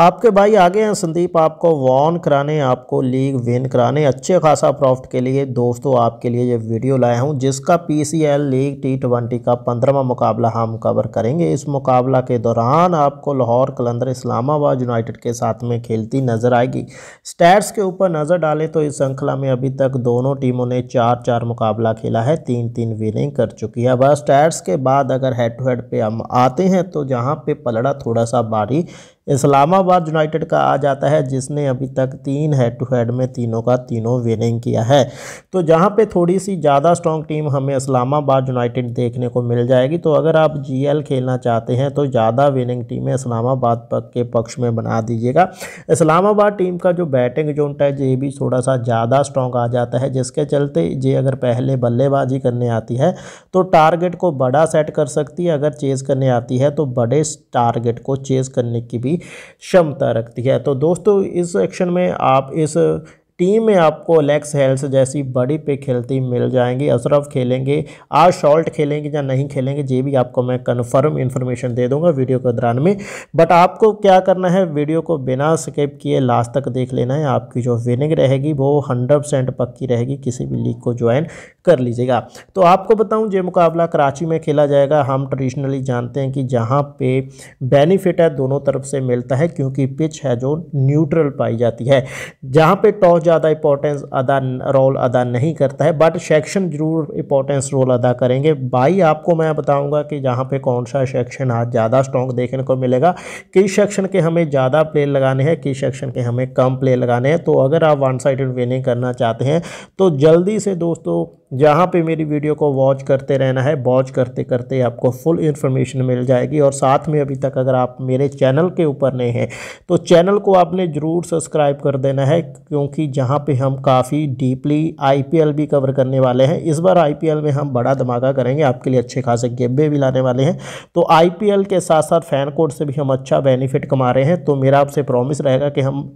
आपके भाई आगे हैं संदीप आपको वॉन कराने आपको लीग विन कराने अच्छे खासा प्रॉफिट के लिए दोस्तों आपके लिए ये वीडियो लाया हूँ जिसका पीसीएल लीग टी ट्वेंटी का पंद्रहवा मुकाबला हम कवर करेंगे इस मुकाबला के दौरान आपको लाहौर कलंदर इस्लामाबाद यूनाइटेड के साथ में खेलती नज़र आएगी स्टैट्स के ऊपर नज़र डालें तो इस श्रृंखला में अभी तक दोनों टीमों ने चार चार मुकाबला खेला है तीन तीन विनिंग कर चुकी है बस स्टैट्स के बाद अगर हेड टू हेड पे हम आते हैं तो जहाँ पे पलड़ा थोड़ा सा भारी इस्लामाबाद यूनाइटेड का आ जाता है जिसने अभी तक तीन हेड टू हेड में तीनों का तीनों विनिंग किया है तो जहाँ पे थोड़ी सी ज़्यादा स्ट्रॉन्ग टीम हमें इस्लामाबाद यूनाइटेड देखने को मिल जाएगी तो अगर आप जीएल खेलना चाहते हैं तो ज़्यादा विनिंग टीमें इस्लामाबाद के पक्ष में बना दीजिएगा इस्लामाबाद टीम का जो बैटिंग जोनट है ये भी थोड़ा सा ज़्यादा स्ट्रॉन्ग आ जाता है जिसके चलते ये अगर पहले बल्लेबाजी करने आती है तो टारगेट को बड़ा सेट कर सकती है अगर चेज़ करने आती है तो बड़े टारगेट को चेज़ करने की भी क्षमता रखती है तो दोस्तों इस सेक्शन में आप इस टीम में आपको अलेक्स हेल्स जैसी बड़ी पे खेलती मिल जाएंगी अशरफ खेलेंगे आज शॉल्ट खेलेंगे या नहीं खेलेंगे ये भी आपको मैं कन्फर्म इन्फॉर्मेशन दे दूंगा वीडियो के दौरान में बट आपको क्या करना है वीडियो को बिना स्किप किए लास्ट तक देख लेना है आपकी जो विनिंग रहेगी वो हंड्रेड परसेंट पक्की रहेगी किसी भी लीग को ज्वाइन कर लीजिएगा तो आपको बताऊँ ये मुकाबला कराची में खेला जाएगा हम ट्रेडिशनली जानते हैं कि जहाँ पे बेनिफिट है दोनों तरफ से मिलता है क्योंकि पिच है जो न्यूट्रल पाई जाती है जहाँ पे टॉस ज़्यादा इंपॉर्टेंस अदा रोल अदा नहीं करता है बट सेक्शन ज़रूर इंपॉर्टेंस रोल अदा करेंगे भाई आपको मैं बताऊंगा कि यहाँ पे कौन सा सेक्शन आज ज़्यादा स्ट्रॉन्ग देखने को मिलेगा किस सेक्शन के हमें ज़्यादा प्ले लगाने हैं किस सेक्शन के हमें कम प्ले लगाने हैं तो अगर आप वन साइड विनिंग करना चाहते हैं तो जल्दी से दोस्तों जहाँ पे मेरी वीडियो को वॉच करते रहना है वॉच करते करते आपको फुल इन्फॉर्मेशन मिल जाएगी और साथ में अभी तक अगर आप मेरे चैनल के ऊपर नहीं हैं तो चैनल को आपने ज़रूर सब्सक्राइब कर देना है क्योंकि जहाँ पे हम काफ़ी डीपली आईपीएल भी कवर करने वाले हैं इस बार आईपीएल में हम बड़ा धमाका करेंगे आपके लिए अच्छे खासे गेब्बे भी लाने वाले हैं तो आई के साथ साथ फ़ैन कोड से भी हम अच्छा बेनिफिट कमा रहे हैं तो मेरा आपसे प्रॉमिस रहेगा कि हम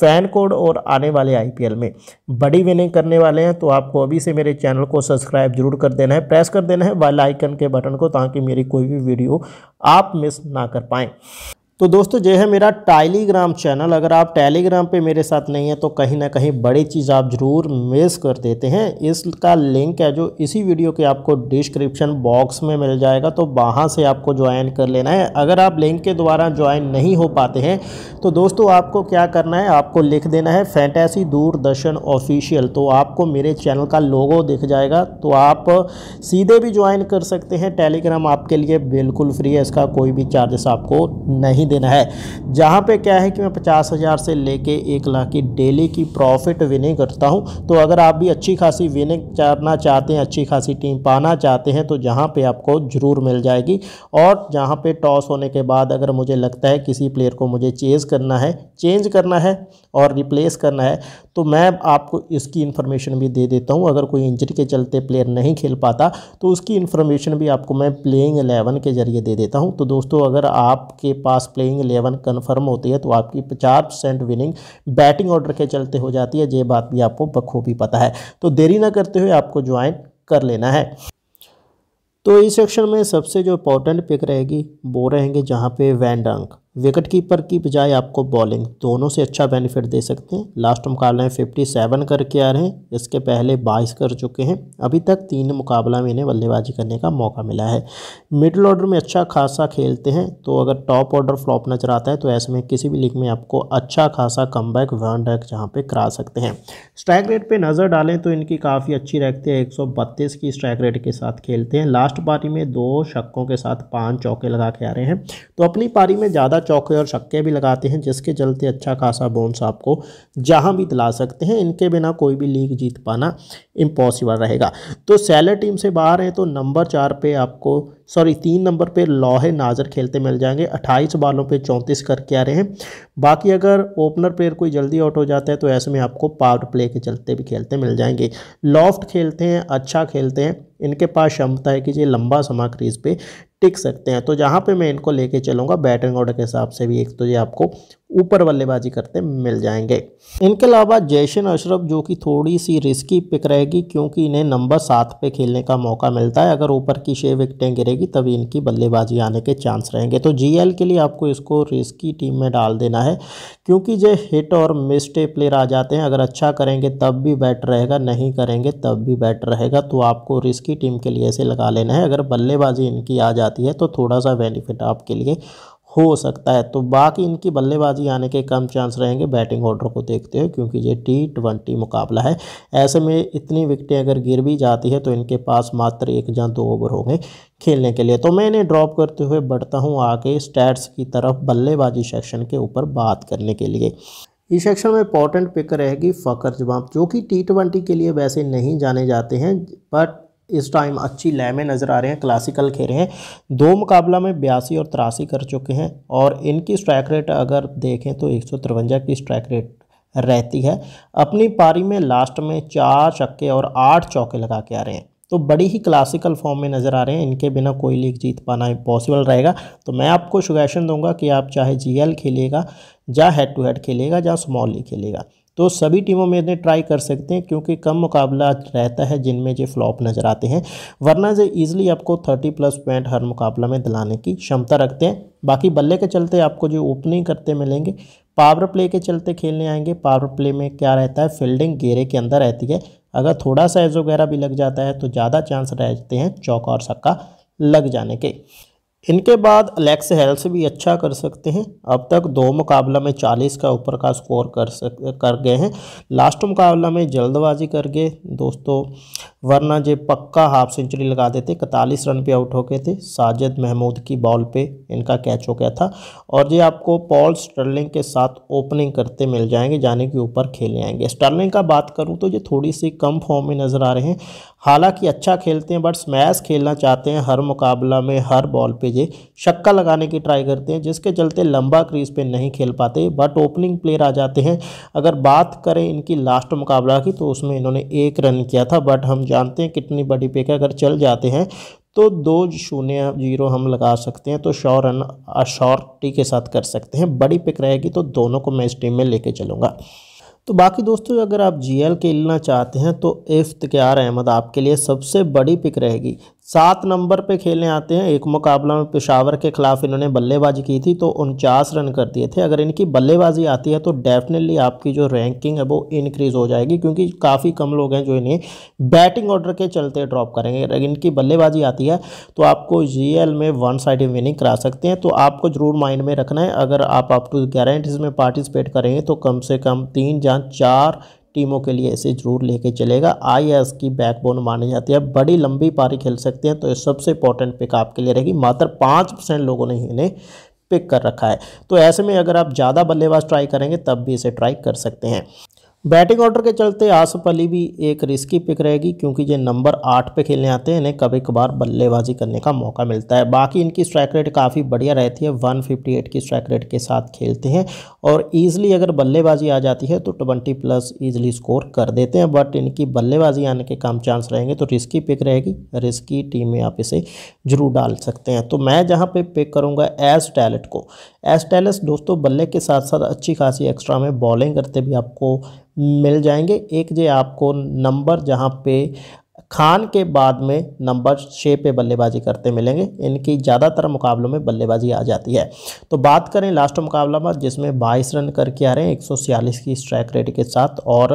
फ़ैन कोड और आने वाले आई में बड़ी विनिंग करने वाले हैं तो आपको अभी से मेरे चैनल चैनल को सब्सक्राइब जरूर कर देना है प्रेस कर देना है वाला आइकन के बटन को ताकि मेरी कोई भी वीडियो आप मिस ना कर पाएँ तो दोस्तों जो है मेरा टेलीग्राम चैनल अगर आप टेलीग्राम पे मेरे साथ नहीं है तो कहीं ना कहीं बड़ी चीज़ आप ज़रूर मिस कर देते हैं इसका लिंक है जो इसी वीडियो के आपको डिस्क्रिप्शन बॉक्स में मिल जाएगा तो वहाँ से आपको ज्वाइन कर लेना है अगर आप लिंक के द्वारा ज्वाइन नहीं हो पाते हैं तो दोस्तों आपको क्या करना है आपको लिख देना है फैंटेसी दूरदर्शन ऑफिशियल तो आपको मेरे चैनल का लोगो दिख जाएगा तो आप सीधे भी ज्वाइन कर सकते हैं टेलीग्राम आपके लिए बिल्कुल फ्री है इसका कोई भी चार्जेस आपको नहीं दिन है जहाँ पे क्या है कि मैं पचास हज़ार से लेके एक लाख की डेली की प्रॉफिट विनिंग करता हूँ तो अगर आप भी अच्छी खासी विनिंग करना चाहते हैं अच्छी खासी टीम पाना चाहते हैं तो जहाँ पे आपको ज़रूर मिल जाएगी और जहाँ पे टॉस होने के बाद अगर मुझे लगता है किसी प्लेयर को मुझे चेज करना है चेंज करना है और रिप्लेस करना है तो मैं आपको इसकी इन्फॉर्मेशन भी दे देता हूँ अगर कोई इंजरी के चलते प्लेयर नहीं खेल पाता तो उसकी इन्फॉर्मेशन भी आपको मैं प्लेइंग एलेवन के ज़रिए दे देता हूँ तो दोस्तों अगर आपके पास प्लेइंग एलेवन कन्फर्म होती है तो आपकी पचास परसेंट विनिंग बैटिंग ऑर्डर के चलते हो जाती है ये बात भी आपको बखूबी पता है तो देरी ना करते हुए आपको ज्वाइन कर लेना है तो इस सेक्शन में सबसे जो इंपॉर्टेंट पिक रहेगी वो रहेंगे जहाँ पे वैंडंक विकेट कीपर की बजाय आपको बॉलिंग दोनों से अच्छा बेनिफिट दे सकते हैं लास्ट मुकाबला में फिफ्टी सेवन करके आ रहे हैं इसके पहले बाईस कर चुके हैं अभी तक तीन मुकाबला में इन्हें बल्लेबाजी करने का मौका मिला है मिडिल ऑर्डर में अच्छा खासा खेलते हैं तो अगर टॉप ऑर्डर फ्लॉप नजर आता है तो ऐसे में किसी भी लीग में आपको अच्छा खासा कम बैक वन डैक जहाँ पर करा सकते हैं स्ट्राइक रेट पर नज़र डालें तो इनकी काफ़ी अच्छी रहती है एक की स्ट्राइक रेट के साथ खेलते हैं लास्ट पारी में दो शक्कों के साथ पाँच चौके लगा के आ रहे हैं तो अपनी पारी में ज़्यादा चौके और छक्के भी लगाते हैं जिसके चलते अच्छा खासा बोन्स आपको जहां भी दिला सकते हैं इनके बिना कोई भी लीग जीत पाना इम्पॉसिबल रहेगा तो सैलर टीम से बाहर है तो नंबर चार पे आपको सॉरी तीन नंबर पे लोहे नाजर खेलते मिल जाएंगे अट्ठाईस बालों पे चौंतीस करके आ रहे हैं बाकी अगर ओपनर प्लेयर कोई जल्दी आउट हो जाता है तो ऐसे में आपको पावर प्ले के चलते भी खेलते मिल जाएंगे लॉफ्ट खेलते हैं अच्छा खेलते हैं इनके पास क्षमता है कि ये लंबा समा क्रीज पे टिक सकते हैं तो जहाँ पे मैं इनको लेके चलूँगा बैटिंग ऑर्डर के हिसाब से भी एक तो ये आपको ऊपर बल्लेबाजी करते मिल जाएंगे इनके अलावा जैशन अशरफ जो कि थोड़ी सी रिस्की पिक रहेगी क्योंकि इन्हें नंबर सात पे खेलने का मौका मिलता है अगर ऊपर की छः विकटें गिरेगी तभी इनकी बल्लेबाजी आने के चांस रहेंगे तो जीएल के लिए आपको इसको रिस्की टीम में डाल देना है क्योंकि जो हिट और मिस्टे प्लेयर आ जाते हैं अगर अच्छा करेंगे तब भी बैट रहेगा नहीं करेंगे तब भी बैट रहेगा तो आपको रिस्की टीम के लिए ऐसे लगा लेना है अगर बल्लेबाजी इनकी आ जाती है तो थोड़ा सा बेनिफिट आपके लिए हो सकता है तो बाकी इनकी बल्लेबाजी आने के कम चांस रहेंगे बैटिंग ऑर्डर को देखते हुए क्योंकि ये टी ट्वेंटी मुकाबला है ऐसे में इतनी विकटें अगर गिर भी जाती है तो इनके पास मात्र एक या दो ओवर होंगे खेलने के लिए तो मैं इन्हें ड्रॉप करते हुए बढ़ता हूँ आगे स्टैट्स की तरफ बल्लेबाजी सेक्शन के ऊपर बात करने के लिए इस सेक्शन में इंपॉर्टेंट पिक रहेगी फ़कर जवाब जो कि टी ट्वेंटी के लिए वैसे नहीं जाने जाते हैं बट इस टाइम अच्छी लय में नज़र आ रहे हैं क्लासिकल खेल हैं दो मुकाबला में बयासी और तिरासी कर चुके हैं और इनकी स्ट्राइक रेट अगर देखें तो एक की स्ट्राइक रेट रहती है अपनी पारी में लास्ट में चार छक्के और आठ चौके लगा के आ रहे हैं तो बड़ी ही क्लासिकल फॉर्म में नज़र आ रहे हैं इनके बिना कोई लीग जीत पाना इम्पॉसिबल रहेगा तो मैं आपको सुजेशन दूंगा कि आप चाहे जीएल खेलेगा या हेड टू हेड खेलेगा या स्मॉल लीग खेलेगा तो सभी टीमों में इन्हें ट्राई कर सकते हैं क्योंकि कम मुकाबला रहता है जिनमें ये फ्लॉप नज़र आते हैं वरना जो ईजिली आपको थर्टी प्लस पॉइंट हर मुकाबला में दिलाने की क्षमता रखते हैं बाकी बल्ले के चलते आपको जो ओपनिंग करते मिलेंगे पावर प्ले के चलते खेलने आएंगे पावर प्ले में क्या रहता है फील्डिंग घेरे के अंदर रहती है अगर थोड़ा सा एज वगैरह भी लग जाता है तो ज़्यादा चांस रहते हैं चौका और सक्का लग जाने के इनके बाद अलेक्स हेल्स भी अच्छा कर सकते हैं अब तक दो मुकाबला में चालीस का ऊपर का स्कोर कर सक कर गए हैं लास्ट मुकाबला में जल्दबाजी कर गए दोस्तों वरना जे पक्का हाफ सेंचुरी लगा देते इकतालीस रन पे आउट हो गए थे साजिद महमूद की बॉल पे इनका कैच हो गया था और ये आपको पॉल स्टर्लिंग के साथ ओपनिंग करते मिल जाएंगे जाने के ऊपर खेले आएंगे स्टर्लिंग का बात करूँ तो ये थोड़ी सी कम फॉर्म में नज़र आ रहे हैं हालांकि अच्छा खेलते हैं बट स्मैश खेलना चाहते हैं हर मुकाबला में हर बॉल पर लिए शक्का लगाने की ट्राई करते हैं जिसके चलते लंबा क्रीज पे नहीं खेल पाते बट ओपनिंग प्लेयर आ जाते हैं अगर बात करें इनकी लास्ट मुकाबला की तो उसमें इन्होंने एक रन किया था बट हम जानते हैं कितनी बड़ी पेक अगर चल जाते हैं तो दो शून्य जीरो हम लगा सकते हैं तो शॉ रन अशॉर्टी के साथ कर सकते हैं बड़ी पिक रहेगी तो दोनों को मैं इस टीम में लेके चलूँगा तो बाकी दोस्तों अगर आप जी एल खेलना चाहते हैं तो इफ्त के आर अहमद आपके लिए सबसे बड़ी पिक रहेगी सात नंबर पे खेलने आते हैं एक मुकाबला में पेशावर के खिलाफ इन्होंने बल्लेबाजी की थी तो उनचास रन कर दिए थे अगर इनकी बल्लेबाजी आती है तो डेफिनेटली आपकी जो रैंकिंग है वो इनक्रीज़ हो जाएगी क्योंकि काफ़ी कम लोग हैं जो इन्हें बैटिंग ऑर्डर के चलते ड्रॉप करेंगे अगर इनकी बल्लेबाजी आती है तो आपको जी में वन साइड विनिंग करा सकते हैं तो आपको ज़रूर माइंड में रखना है अगर आप अप टू गारंटीज में पार्टिसिपेट करेंगे तो कम से कम तीन या चार टीमों के लिए इसे जरूर लेके चलेगा आई की बैकबोन मानी जाती है बड़ी लंबी पारी खेल सकते हैं तो ये सबसे इंपॉर्टेंट पिक आपके लिए रहेगी मात्र पाँच परसेंट लोगों ने इन्हें पिक कर रखा है तो ऐसे में अगर आप ज़्यादा बल्लेबाज ट्राई करेंगे तब भी इसे ट्राई कर सकते हैं बैटिंग ऑर्डर के चलते आसफ अली भी एक रिस्की पिक रहेगी क्योंकि ये नंबर आठ पे खेलने आते हैं इन्हें कभी कभार बल्लेबाजी करने का मौका मिलता है बाकी इनकी स्ट्राइक रेट काफ़ी बढ़िया रहती है 158 की स्ट्राइक रेट के साथ खेलते हैं और ईज़िली अगर बल्लेबाजी आ जाती है तो ट्वेंटी प्लस ईजिली स्कोर कर देते हैं बट इनकी बल्लेबाजी आने के कम चांस रहेंगे तो रिस्की पिक रहेगी रिस्की टीम में आप इसे जरूर डाल सकते हैं तो मैं जहाँ पर पिक करूँगा एस टैलेट को एस टैलेट दोस्तों बल्ले के साथ साथ अच्छी खासी एक्स्ट्रा में बॉलिंग करते भी आपको मिल जाएंगे एक जे आपको नंबर जहाँ पे खान के बाद में नंबर छः पे बल्लेबाजी करते मिलेंगे इनकी ज़्यादातर मुकाबलों में बल्लेबाजी आ जाती है तो बात करें लास्ट मुकाबला में जिसमें बाईस रन करके आ रहे हैं एक की स्ट्राइक रेट के साथ और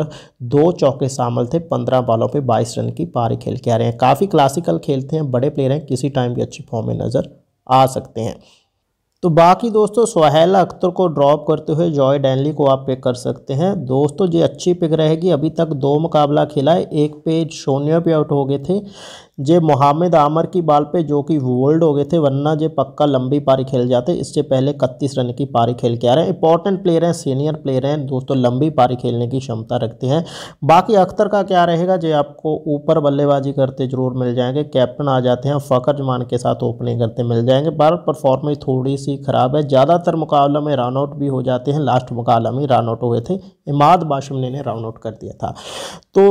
दो चौके शामिल थे पंद्रह बॉलों पे बाईस रन की पारी खेल के आ रहे हैं काफ़ी क्लासिकल खेलते हैं बड़े प्लेयर हैं किसी टाइम भी अच्छी फॉर्म में नज़र आ सकते हैं तो बाकी दोस्तों सोहेल अख्तर को ड्रॉप करते हुए जॉय डैनली को आप पिक कर सकते हैं दोस्तों ये अच्छी पिक रहेगी अभी तक दो मुकाबला खेला है एक पे शोनिया पे आउट हो गए थे जे मोहम्मद आमर की बाल पे जो कि वोल्ड हो गए थे वरना जे पक्का लंबी पारी खेल जाते इससे पहले इकतीस रन की पारी खेल के आ रहे हैं इंपॉर्टेंट प्लेयर हैं सीनियर प्लेयर हैं दोस्तों लंबी पारी खेलने की क्षमता रखते हैं बाकी अख्तर का क्या रहेगा जे आपको ऊपर बल्लेबाजी करते जरूर मिल जाएंगे कैप्टन आ जाते हैं फ़कर जमान के साथ ओपनिंग करते मिल जाएंगे पर परफॉर्मेंस थोड़ी सी ही ख़राब है ज़्यादातर मुकाबला में रन आउट भी हो जाते हैं लास्ट मुकाबला में रन आउट हुए थे इमाद बाशमने ने रन आउट कर दिया था तो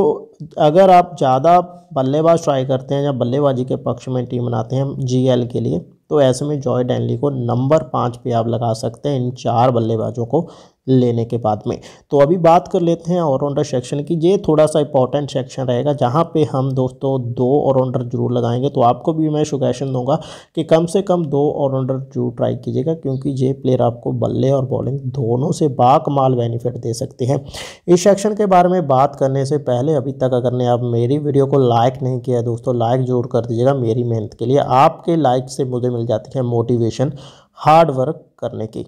अगर आप ज़्यादा बल्लेबाज ट्राई करते हैं या बल्लेबाजी के पक्ष में टीम बनाते हैं जी एल के लिए तो ऐसे में जॉय डैनली को नंबर पाँच पे आप लगा सकते हैं इन चार बल्लेबाजों को लेने के बाद में तो अभी बात कर लेते हैं ऑलराउंडर सेक्शन की ये थोड़ा सा इंपॉर्टेंट सेक्शन रहेगा जहाँ पे हम दोस्तों दो ऑलराउंडर जरूर लगाएंगे तो आपको भी मैं सुगेशन दूंगा कि कम से कम दो ऑलराउंडर जरूर ट्राई कीजिएगा क्योंकि ये प्लेयर आपको बल्ले और बॉलिंग दोनों से बाकमाल बेनिफिट दे सकते हैं इस सेक्शन के बारे में बात करने से पहले अभी तक अगर ने आप मेरी वीडियो को लाइक नहीं किया दोस्तों लाइक जरूर कर दीजिएगा मेरी मेहनत के लिए आपके लाइक से मुझे मिल जाती है मोटिवेशन हार्डवर्क करने की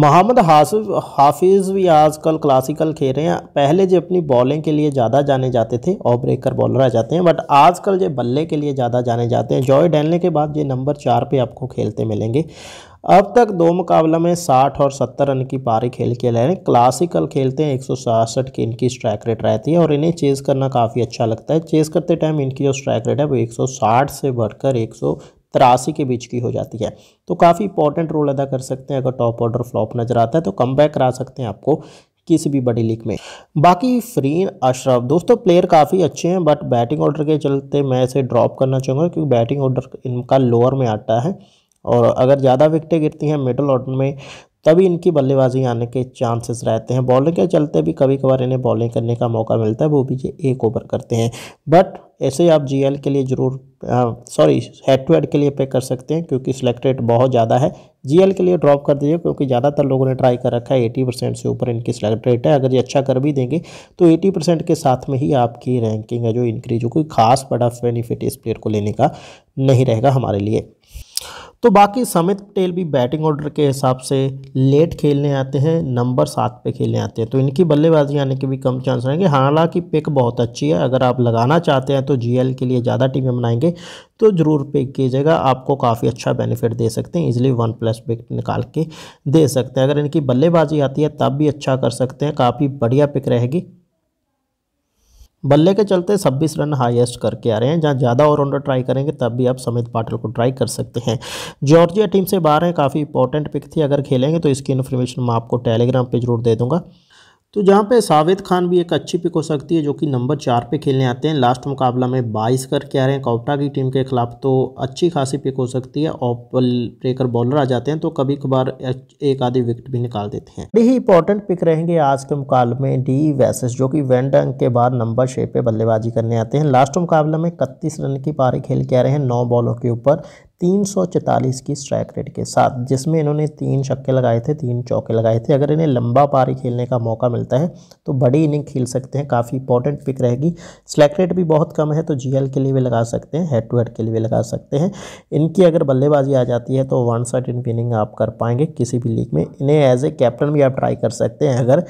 मोहम्मद हाफिज भी आजकल क्लासिकल खेल रहे हैं पहले जो अपनी बॉलिंग के लिए ज़्यादा जाने जाते थे और ब्रेकर बॉलर आ जाते हैं बट आजकल जो बल्ले के लिए ज़्यादा जाने जाते हैं जॉय डैनले के बाद ये नंबर चार पे आपको खेलते मिलेंगे अब तक दो मुकाबला में 60 और 70 रन की पारी खेल के रहे हैं क्लासिकल खेलते हैं एक की इनकी स्ट्राइक रेट रहती है और इन्हें चेज़ करना काफ़ी अच्छा लगता है चेज़ करते टाइम इनकी जो स्ट्राइक रेट है वो 160 से बढ़कर तिरासी के बीच की हो जाती है तो काफ़ी इंपॉर्टेंट रोल अदा कर सकते हैं अगर टॉप ऑर्डर फ्लॉप नज़र आता है तो कम बैक करा सकते हैं आपको किसी भी बड़ी लीग में बाकी फ्रीन अशरफ दोस्तों प्लेयर काफ़ी अच्छे हैं बट बैटिंग ऑर्डर के चलते मैं इसे ड्रॉप करना चाहूँगा क्योंकि बैटिंग ऑर्डर इनका लोअर में आता है और अगर ज़्यादा विकटें गिरती हैं मिडल ऑर्डर में तभी इनकी बल्लेबाजी आने के चांसेस रहते हैं बॉलिंग के चलते भी कभी कभार इन्हें बॉलिंग करने का मौका मिलता है वो भी ये एक ओवर करते हैं बट ऐसे आप जीएल के लिए ज़रूर सॉरी हेड टू हेड के लिए पे कर सकते हैं क्योंकि सिलेक्ट रेट बहुत ज़्यादा है जीएल के लिए ड्रॉप कर दीजिए क्योंकि ज़्यादातर लोगों ने ट्राई कर रखा है एटी परसेंट से ऊपर इनकी सिलेक्ट रेट है अगर ये अच्छा कर भी देंगे तो एटी परसेंट के साथ में ही आपकी रैंकिंग है जो इंक्रीज हो कोई खास बड़ा बेनिफिट इस प्लेयर को लेने का नहीं रहेगा हमारे लिए तो बाकी समित पटेल भी बैटिंग ऑर्डर के हिसाब से लेट खेलने आते हैं नंबर सात पे खेलने आते हैं तो इनकी बल्लेबाजी आने के भी कम चांस रहेंगे हालांकि पिक बहुत अच्छी है अगर आप लगाना चाहते हैं तो जीएल के लिए ज़्यादा टीमें बनाएंगे तो ज़रूर पिक कीजिएगा आपको काफ़ी अच्छा बेनिफिट दे सकते हैं इजिली वन प्लस पिक निकाल के दे सकते हैं अगर इनकी बल्लेबाजी आती है तब भी अच्छा कर सकते हैं काफ़ी बढ़िया पिक रहेगी बल्ले के चलते 26 रन हाईएस्ट करके आ रहे हैं जहां ज़्यादा ऑलराउंडर ट्राई करेंगे तब भी आप समित पाटिल को ट्राई कर सकते हैं जॉर्जिया टीम से बाहर हैं काफ़ी इंपॉर्टेंट पिक थी अगर खेलेंगे तो इसकी इन्फॉर्मेशन मैं आपको टेलीग्राम पर जरूर दे दूँगा तो जहाँ पे सावेद खान भी एक अच्छी पिक हो सकती है जो कि नंबर चार पे खेलने आते हैं लास्ट मुकाबला में 22 करके आ रहे हैं काउटा की टीम के खिलाफ तो अच्छी खासी पिक हो सकती है ऑफ ब्रेकर बॉलर आ जाते हैं तो कभी कभार एक आधी विकेट भी निकाल देते हैं बड़ी ही इंपॉर्टेंट पिक रहेंगे आज के मुकाबले में डी वैसेस जो कि वेंडंग के बाद नंबर छः पे बल्लेबाजी करने आते हैं लास्ट मुकाबला में इकतीस रन की पारी खेल के आ रहे हैं नौ बॉलों के ऊपर 344 की स्ट्राइक रेट के साथ जिसमें इन्होंने तीन छक्के लगाए थे तीन चौके लगाए थे अगर इन्हें लंबा पारी खेलने का मौका मिलता है तो बड़ी इनिंग खेल सकते हैं काफ़ी इंपॉर्टेंट पिक रहेगी स्ट्राइक रेट भी बहुत कम है तो जी के लिए भी लगा सकते हैं हेड टू हेड के लिए भी लगा सकते हैं इनकी अगर बल्लेबाजी आ जाती है तो वन साइड इन इनिंग आप कर पाएंगे किसी भी लीग में इन्हें एज ए कैप्टन भी आप ट्राई कर सकते हैं अगर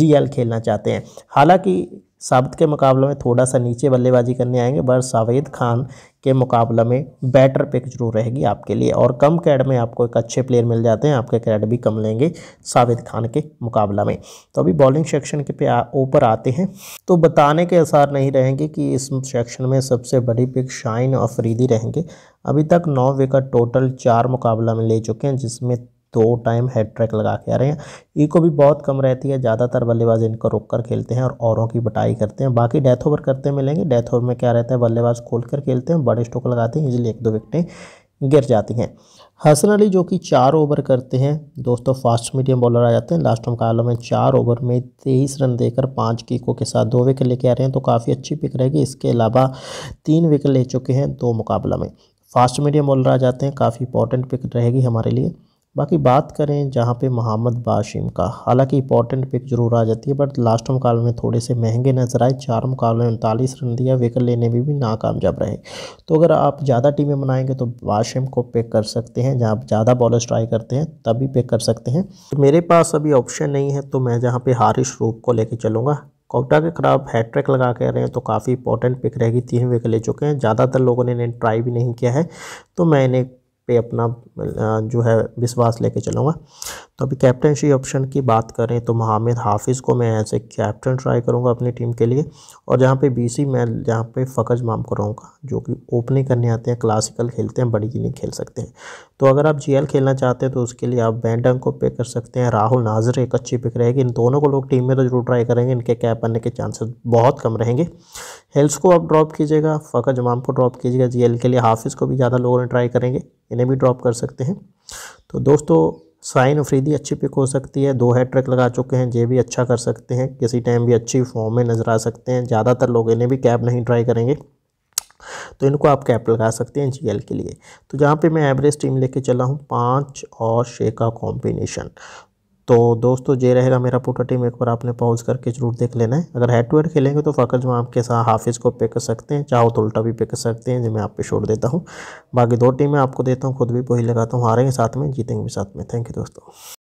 जी खेलना चाहते हैं हालाँकि साबित के मुकाबले में थोड़ा सा नीचे बल्लेबाजी करने आएंगे बर सावेद खान के मुकाबले में बेटर पिक जरूर रहेगी आपके लिए और कम कैड में आपको एक अच्छे प्लेयर मिल जाते हैं आपके कैड भी कम लेंगे साविद खान के मुकाबला में तो अभी बॉलिंग सेक्शन के पे ऊपर आते हैं तो बताने के आसार नहीं रहेंगे कि इस सेक्शन में सबसे बड़ी पिक शाइन और फरीदी रहेंगे अभी तक नौ विकेट टोटल चार मुकाबला में ले चुके हैं जिसमें दो टाइम हेड ट्रैक लगा के आ रहे हैं ईको भी बहुत कम रहती है ज़्यादातर बल्लेबाज इनको रुक कर खेलते हैं और औरों की बटाई करते हैं बाकी डेथ ओवर करते मिलेंगे डेथ ओवर में क्या रहता है बल्लेबाज खोल कर खेलते हैं बड़े स्टोक लगाते हैं इजिली एक दो विकटें गिर जाती हैं हसन अली जो कि चार ओवर करते हैं दोस्तों फास्ट मीडियम बॉलर आ जाते हैं लास्ट मुकाबला में चार ओवर में तेईस रन देकर पाँच कीकों के साथ दो विकेट लेके आ रहे हैं तो काफ़ी अच्छी पिक रहेगी इसके अलावा तीन विकेट ले चुके हैं दो मुकाबला में फास्ट मीडियम बॉलर आ जाते हैं काफ़ी इंपॉर्टेंट पिक रहेगी हमारे लिए बाकी बात करें जहाँ पे मोहम्मद बाशिम का हालांकि इंपॉर्टेंट पिक जरूर आ जाती है बट लास्ट मुकाबले में थोड़े से महंगे नजर आए चार मुकाबले में उनतालीस रन दिया विकेट लेने में भी, नाकामयाब रहे तो अगर आप ज़्यादा टीमें बनाएंगे तो बाशिम को पिक कर सकते हैं जहाँ ज़्यादा बॉलर्स ट्राई करते हैं तभी पिक कर सकते हैं तो मेरे पास अभी ऑप्शन नहीं है तो मैं जहाँ पर हारिश रूप को लेकर चलूँगा कोटा के खराब हैट्रिक लगा के रहे हैं तो काफ़ी इंपॉर्टेंट पिक रहेगी तीन विकेट ले चुके हैं ज़्यादातर लोगों ने इन्हें ट्राई भी नहीं किया है तो मैं इन्हें पे अपना जो है विश्वास लेके चलूँगा तो अभी कैप्टनशी ऑप्शन की बात करें तो महामिद हाफिज़ को मैं ऐसे ए कैप्टन ट्राई करूँगा अपनी टीम के लिए और जहाँ पे बीसी मैं जहाँ पे फ़कज माम करूँगा जो कि ओपनिंग करने आते हैं क्लासिकल खेलते हैं बड़ी नहीं खेल सकते हैं तो अगर आप जीएल खेलना चाहते हैं तो उसके लिए आप बैंडंग को पिक कर सकते हैं राहुल नाजर एक अच्छी पिक रहेगी इन दोनों को लोग टीम में तो जरूर ट्राई करेंगे इनके कैप बनने के चांसेस बहुत कम रहेंगे हेल्स को आप ड्रॉप कीजिएगा फ़कर जमाम को ड्रॉप कीजिएगा जीएल के लिए हाफिज़ को भी ज़्यादा लोगों ने ट्राई करेंगे इन्हें भी ड्रॉप कर सकते हैं तो दोस्तों साइन अफरीदी अच्छी पिक हो सकती है दो हैट्रिक लगा चुके हैं जे भी अच्छा कर सकते हैं किसी टाइम भी अच्छी फॉर्म में नज़र आ सकते हैं ज़्यादातर लोग इन्हें भी कैब नहीं ट्राई करेंगे तो इनको आप कैप लगा सकते हैं जी के लिए तो जहाँ पे मैं एवरेज टीम लेके चला हूँ पाँच और छः का कॉम्बिनेशन तो दोस्तों ये रहेगा मेरा पूरा टीम एक बार आपने पॉज करके जरूर देख लेना है अगर हेड टू हेड खेलेंगे तो फकर जमा आपके साथ हाफिज़ को पे कर सकते हैं चाहो तो उल्टा भी पे कर सकते हैं जो मैं आप पे छोड़ देता हूँ बाकी दो टीमें आपको देता हूँ खुद भी वही लगाता हूँ हारेंगे साथ में जीतेंगे भी साथ में थैंक यू दोस्तों